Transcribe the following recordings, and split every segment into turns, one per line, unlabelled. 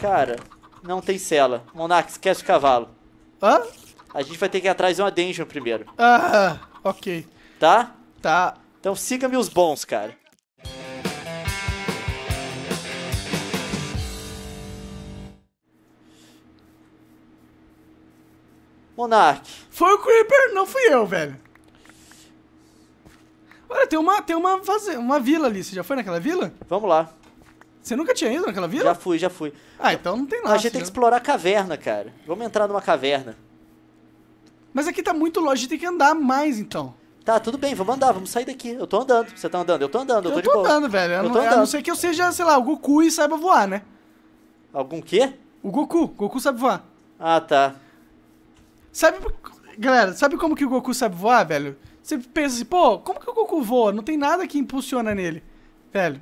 Cara, não tem cela. Monark, esquece o cavalo. Hã? A gente vai ter que ir atrás de uma dungeon primeiro.
Ah,
ok. Tá? Tá. Então siga-me os bons, cara.
Monark. Foi o Creeper, não fui eu, velho. Olha, tem uma, tem uma, vaz... uma vila ali. Você já foi naquela vila? Vamos lá. Você nunca tinha ido naquela vila? Já fui, já fui.
Ah, então não tem nada. A gente tem que explorar a caverna, cara. Vamos entrar numa caverna.
Mas aqui tá muito longe, a gente tem que andar mais então. Tá, tudo bem, vamos andar, vamos sair daqui. Eu tô andando, você tá andando, eu tô andando, eu tô, eu tô boa. andando, velho. Eu, eu não, andando. a não ser que eu seja, sei lá, o Goku e saiba voar, né? Algum quê? O Goku, Goku sabe voar. Ah, tá. Sabe, galera, sabe como que o Goku sabe voar, velho? Você pensa assim, pô, como que o Goku voa? Não tem nada que impulsiona nele. Velho,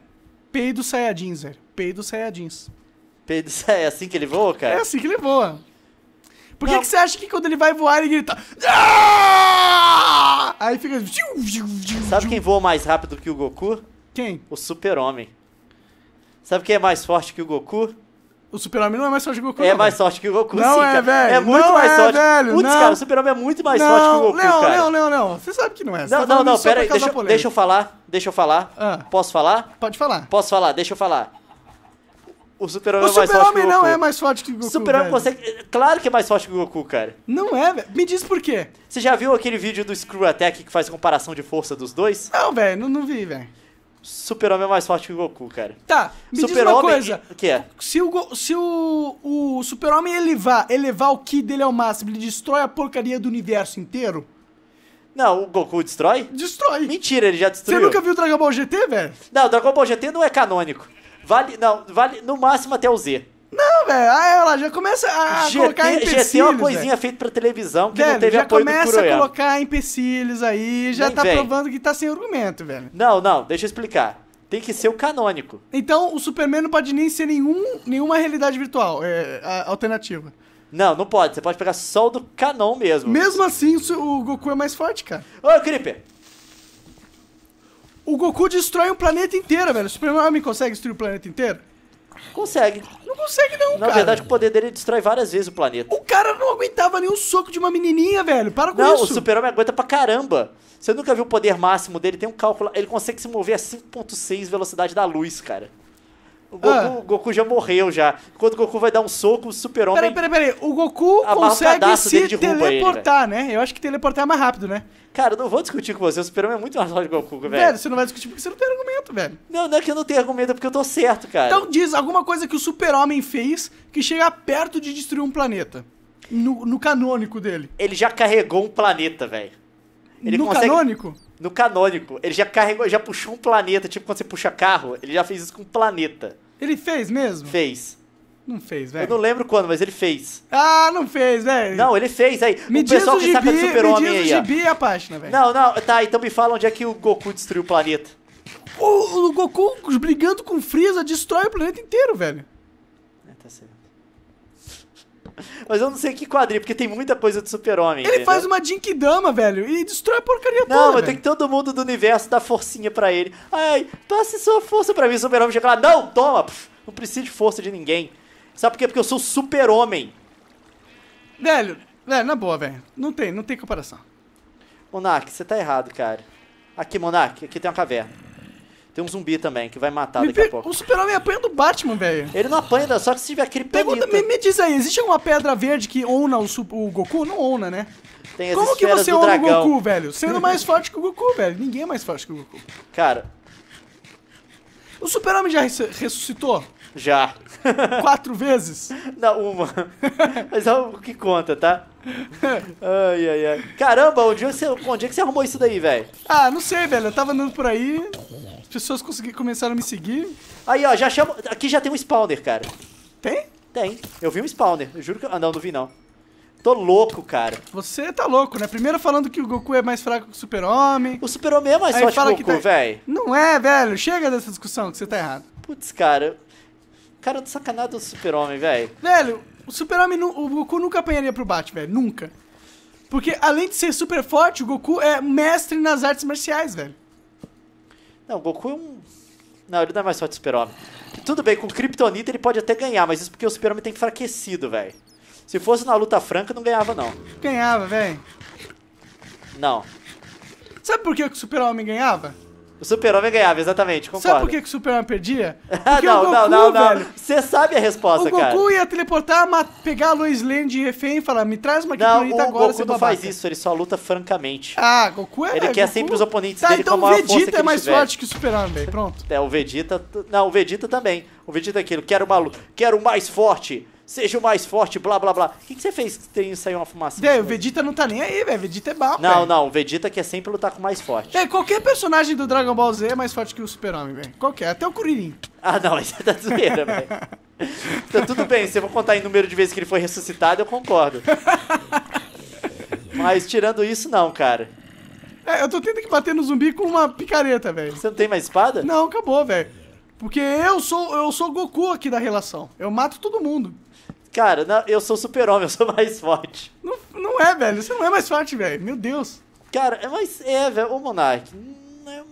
Peido Saiyajins, velho. Peido Saiyajins.
Peido É assim que ele voa, cara? É assim
que ele voa. Por que, que você acha que quando ele vai voar ele grita. Aaah! Aí fica. Assim, Sabe quem voa mais rápido
que o Goku? Quem? O Super-Homem. Sabe quem é mais forte que o Goku?
O Super-Homem não é mais forte que o Goku. É não, mais forte que o Goku, não sim, é, velho. É muito mais é, sorte. Putz, cara, o Super-Homem é muito mais não, que o Goku, não, cara. Não, não, não, Você sabe que não é. Você não, tá não, não, pera aí. Deixa, deixa, eu falar. Deixa
eu falar. Ah. Posso falar? Pode falar. Posso falar, deixa eu falar. O Super-Homem é mais forte que o Goku. não é mais
forte que o Goku. Super-Homem consegue.
Claro que é mais forte que o
Goku, cara. Não é, velho. Me diz
por quê. Você já viu aquele vídeo do Screw Attack que faz comparação de força dos dois? Não, velho, não, não vi, velho. Super-Homem é mais forte que o Goku, cara.
Tá, me super diz uma Homem, coisa. O que é? Se o, se o, o Super-Homem elevar, elevar o Ki dele ao máximo, ele destrói a porcaria do universo inteiro?
Não, o Goku destrói? Destrói. Mentira, ele já destruiu. Você nunca viu o Dragon Ball GT, velho? Não, o Dragon Ball GT não é canônico. Vale, não, vale no máximo até o Z.
Não, velho. Ah, ela já começa a GT, colocar empecilhos. GT é uma coisinha
feita pra televisão que velho, não teve já apoio começa do começa a
colocar empecilhos aí, já Nem tá vem. provando que tá sem argumento, velho. Não,
não, deixa eu explicar tem que ser o canônico.
Então, o Superman
não pode nem ser nenhum, nenhuma realidade virtual, é, a, alternativa. Não, não pode. Você pode pegar só o do canon mesmo.
Mesmo assim, o Goku é mais forte, cara. Ô, Creeper! O Goku destrói um planeta inteiro, velho. O Superman consegue destruir o planeta inteiro? Consegue. Não consegue não, Na cara. Na
verdade, o poder dele destrói várias vezes o planeta. O
cara não aguentava nem um soco de uma menininha,
velho. Para com não, isso. Não, o super-homem aguenta pra caramba. Você nunca viu o poder máximo dele? Tem um cálculo. Ele consegue se mover a 5.6 velocidade da luz, cara. O Goku, ah. Goku já morreu já. Quando o Goku vai dar um soco, o super-homem... Peraí, peraí, peraí. O Goku consegue se né? teleportar,
ele, né? Eu acho que teleportar é mais rápido, né? Cara, eu não vou discutir com você. O Super Homem é muito mais lógico que o Goku, velho. Velho, você não vai discutir porque você não tem argumento, velho. Não, não é que eu não tenho argumento, é porque eu tô certo, cara. Então diz alguma coisa que o Super-Homem fez que chega perto de destruir um planeta. No, no canônico dele. Ele já carregou um
planeta, velho.
No consegue... canônico? No canônico. Ele já carregou, já puxou
um planeta. Tipo, quando você puxa carro, ele já fez isso com um planeta. Ele fez mesmo? Fez. Não fez, velho. Eu não lembro quando, mas ele fez. Ah, não fez, velho. Não, ele fez
aí. Me o pessoal o que saca do Super-Homem aí. Me gibi
a página, velho. Não, não, tá, então me fala onde é que o Goku destruiu o planeta. O, o Goku brigando com o Freeza destrói o planeta inteiro, velho. É, tá certo. Mas eu não sei que quadrinho, porque tem muita coisa de super-homem. Ele faz uma Jinkidama, velho, e destrói a porcaria não, toda. Não, tem que todo mundo do universo dar forcinha para ele. Ai, passe sua força para mim, super-homem. Chega lá, não, toma, não preciso de força de ninguém. Sabe por quê? Porque eu sou super-homem. Velho, velho, na boa, velho. Não tem, não tem comparação. Monark, você tá errado, cara. Aqui, Monark, aqui tem uma caverna. Tem um zumbi também que vai matar me daqui a pouco. O
super-homem apanha do Batman, velho. Ele não apanha, só que se tiver aquele Me, me diz aí, existe alguma pedra verde que ona o, o Goku? Não ona, né? Tem as Como que você do ona o Goku, velho? Sendo mais forte que o Goku, velho. Ninguém é mais forte que o Goku. Cara. O super-homem já res ressuscitou? Já. Quatro
vezes? Não, uma. Mas é o que conta, tá? Ai, ai, ai. Caramba, onde, você, onde é que você arrumou isso daí, velho? Ah, não sei, velho. Eu tava andando por aí pessoas conseguiram, começar a me seguir. Aí, ó, já chamo. Aqui já tem um spawner, cara. Tem? Tem. Eu vi um spawner. Eu juro que. Ah, não, não vi não. Tô louco, cara. Você tá
louco, né? Primeiro falando que o Goku é mais fraco que o Super-Homem. O Super-Homem é mais forte que o Goku, tá... velho. Não é, velho. Chega dessa discussão que você tá errado. Putz, cara. Cara do sacanagem do Super-Homem, velho. Velho, o Super-Homem, o Goku nunca apanharia pro Batman, velho. Nunca. Porque além de ser super forte, o Goku é mestre nas artes marciais, velho. Não, Goku é um.
Não, ele não é mais forte que Super-Homem. Tudo bem, com Kryptonita ele pode até ganhar, mas isso porque o Super-Homem tem enfraquecido, velho. Se fosse na luta franca, não ganhava, não. Ganhava, velho. Não. Sabe por que o Super-Homem ganhava? O Super-Homem ganhava, exatamente, concordo. Sabe por que,
que o Superman perdia? Porque não, o Goku, não, não, não.
Você sabe a resposta, cara. O Goku
cara. ia teleportar, pegar a Lois Lane de refém e falar, me traz uma criptonita agora, Goku Não, o Goku não faz isso,
ele só luta francamente.
Ah, Goku é... Ele é, quer Goku... sempre os oponentes tá, dele então com a maior força que é ele Vegeta é mais tiver. forte que o Super-Homem, pronto.
É, o Vegeta... Não, o Vegeta também. O Vegeta é aquilo, quero, uma, quero o mais forte seja o mais forte, blá blá blá. O que, que você fez que tem saiu uma fumaça? Véi, o Vegeta não tá nem
aí, velho. Vegeta é bala. Não, véio.
não, o Vegeta quer sempre lutar com o mais forte.
Véi, qualquer personagem do Dragon Ball Z é mais forte que o Super-Homem, velho. Qualquer, até o Kuririn. Ah, não, isso é da zoeira, velho. Então tudo bem, se eu vou contar em número de vezes que ele foi ressuscitado, eu concordo. Mas tirando isso, não, cara. É, eu tô tendo que bater no zumbi com uma picareta, velho. Você não tem mais espada? Não, acabou, velho. Porque eu sou eu sou Goku aqui da relação. Eu mato
todo mundo. Cara, não, eu sou super-homem, eu sou mais forte. Não, não é, velho. Você não é mais forte, velho. Meu Deus. Cara, é mais é, velho. Ô, Monark. Hum, é,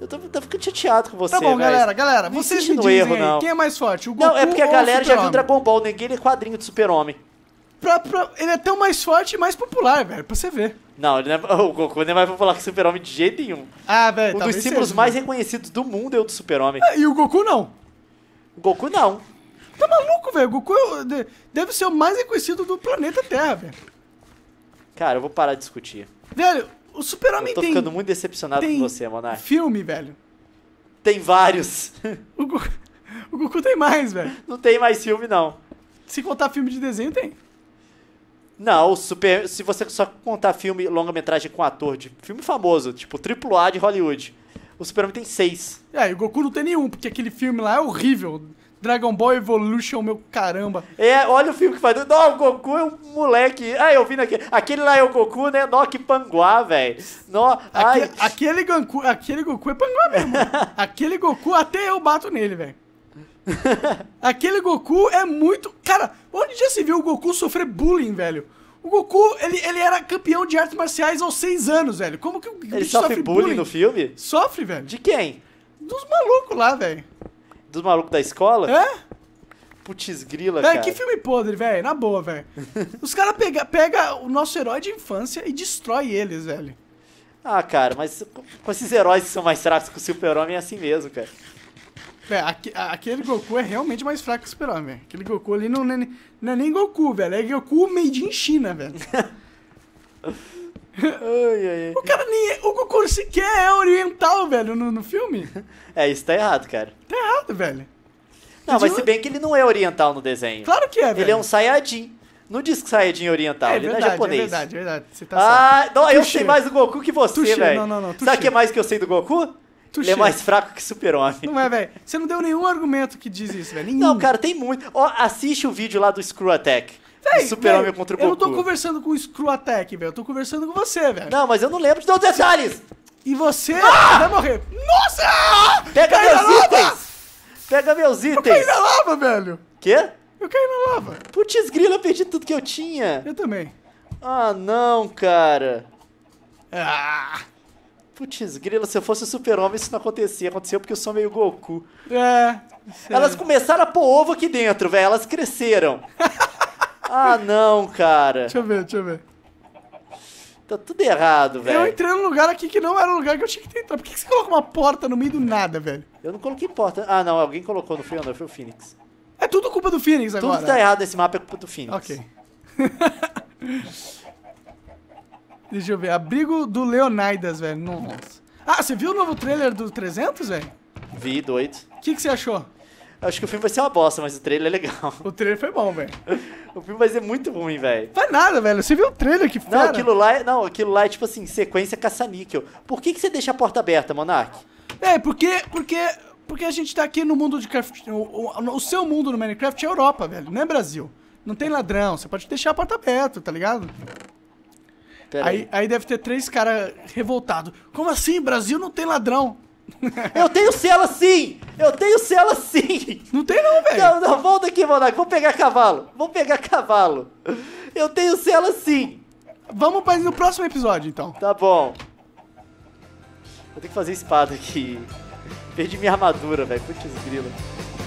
eu tô, tô, ficando chateado com você, Tá bom, galera, galera. Vocês me dizem erro, aí, não. quem é mais forte, o Goku Não, é porque a galera já viu Dragon Ball, né? ninguém é quadrinho de super-homem. Pra, pra, ele é tão mais forte e mais popular, velho, pra você ver. Não, ele não é, o Goku não vai falar com o Super-Homem de jeito nenhum. Ah, velho. Um dos símbolos seja, mais né? reconhecidos do mundo é o do Super-Homem. Ah, e o Goku não. O Goku não. Tá maluco,
velho? O Goku é deve ser o mais reconhecido do planeta Terra, velho.
Cara, eu vou parar de discutir.
Velho, o Super-Homem tem. Tô ficando muito
decepcionado com você, Monar. Filme, velho. Tem vários. O Goku, o Goku tem mais, velho. Não tem mais filme, não. Se contar filme de desenho, tem. Não, super, se você só contar filme, longa-metragem com ator de filme famoso, tipo AAA de Hollywood, o Superman tem
seis. É, e o Goku não tem nenhum, porque aquele filme lá é horrível. Dragon Ball Evolution, meu caramba. É, olha o filme que faz. Não, o Goku é um moleque. Ah, eu vim naquele. Aquele lá é o Goku, né? Nó, que panguá, velho. No. Aquele, aquele, Goku, aquele Goku é panguá mesmo. aquele Goku, até eu bato nele, velho. Aquele Goku é muito. Cara, onde já se viu o Goku sofrer bullying, velho? O Goku, ele, ele era campeão de artes marciais aos seis anos, velho. Como que o Ele sofre, sofre bullying, bullying no filme? Sofre, velho. De quem? Dos malucos lá, velho. Dos malucos da escola? É? Putz
grila, véio, cara. que
filme podre, velho. Na boa, velho. Os caras pegam pega o nosso herói de infância e destrói eles, velho.
Ah, cara, mas com esses heróis que são mais fracos que o super-homem é assim mesmo, cara.
É, aquele Goku é realmente mais fraco que o Super-Homem. Aquele Goku ali não, é, não é nem Goku, velho. É Goku made in China, velho. ai, ai, ai. O cara nem. É, o Goku sequer é oriental, velho, no, no filme.
É, isso tá errado, cara.
Tá errado, velho.
Não, mas se bem que ele não é oriental no desenho. Claro que é, velho. Ele é um Saiyajin. Não diz que Saiyajin é oriental, é, ele verdade, não é, é japonês. É verdade,
é verdade. Você tá ah, certo. não, eu sei mais do Goku
que você, velho. Não, não, não. Sabe o que mais que eu sei do Goku?
Ele é mais fraco que super-homem. Não é, velho. Você não deu nenhum argumento que diz isso, velho. Não, cara, tem muito. Ó,
assiste o vídeo lá do Screw Attack. Super-Homem contra o Goku. Eu não tô
conversando com o Screw Attack, velho. Eu tô conversando com você, velho. Não, mas eu não lembro de todos os detalhes. E você ah! vai morrer. Nossa! Pega Cai meus itens!
Pega meus itens! Eu caí na lava, velho! Quê? Eu caí na lava. Putz Grilo, eu perdi tudo que eu tinha. Eu também. Ah, não, cara. Ah... Putz, grila, se eu fosse super-homem, isso não acontecia. Aconteceu porque eu sou meio Goku. É. Elas é. começaram a pôr ovo aqui dentro, velho. Elas cresceram. ah, não, cara. Deixa
eu ver, deixa eu ver. Tá tudo
errado, velho. Eu entrei
num lugar aqui que não era o lugar que eu tinha que entrar. Por que, você coloca uma porta no meio do nada, velho? Eu não coloquei porta. Ah, não, alguém colocou, não foi eu, não, foi o Phoenix. É tudo culpa do Phoenix agora. Tudo tá errado nesse mapa é culpa do Phoenix. Ok. Deixa eu ver. Abrigo do Leonidas, velho. Nossa. Ah, você viu o novo trailer do 300,
velho? Vi, doido. O que, que você achou? Acho que o filme vai ser uma bosta, mas o trailer é legal. O trailer foi bom, velho. o filme vai ser muito ruim, velho.
Faz nada, velho. Você viu o trailer que fera? Não, aquilo
lá é, não, aquilo lá é tipo assim, sequência caça-níquel. Por que, que você deixa a porta aberta, Monark? É,
porque, porque, porque a gente tá aqui no mundo de Minecraft. O, o, seu mundo no Minecraft é Europa, velho, não é Brasil. Não tem ladrão, você pode deixar a porta aberta, tá ligado? Pera aí, aí. aí deve ter três caras revoltados. Como assim? Brasil não tem ladrão. Eu tenho cela sim! Eu tenho cela sim! Não tem não, velho! Não, não, volta aqui, Monaco. vou
pegar cavalo! Vou pegar cavalo! Eu tenho cela sim! Vamos para no próximo episódio, então. Tá bom. Vou ter que fazer espada aqui. Perdi minha armadura, velho. Putz grila.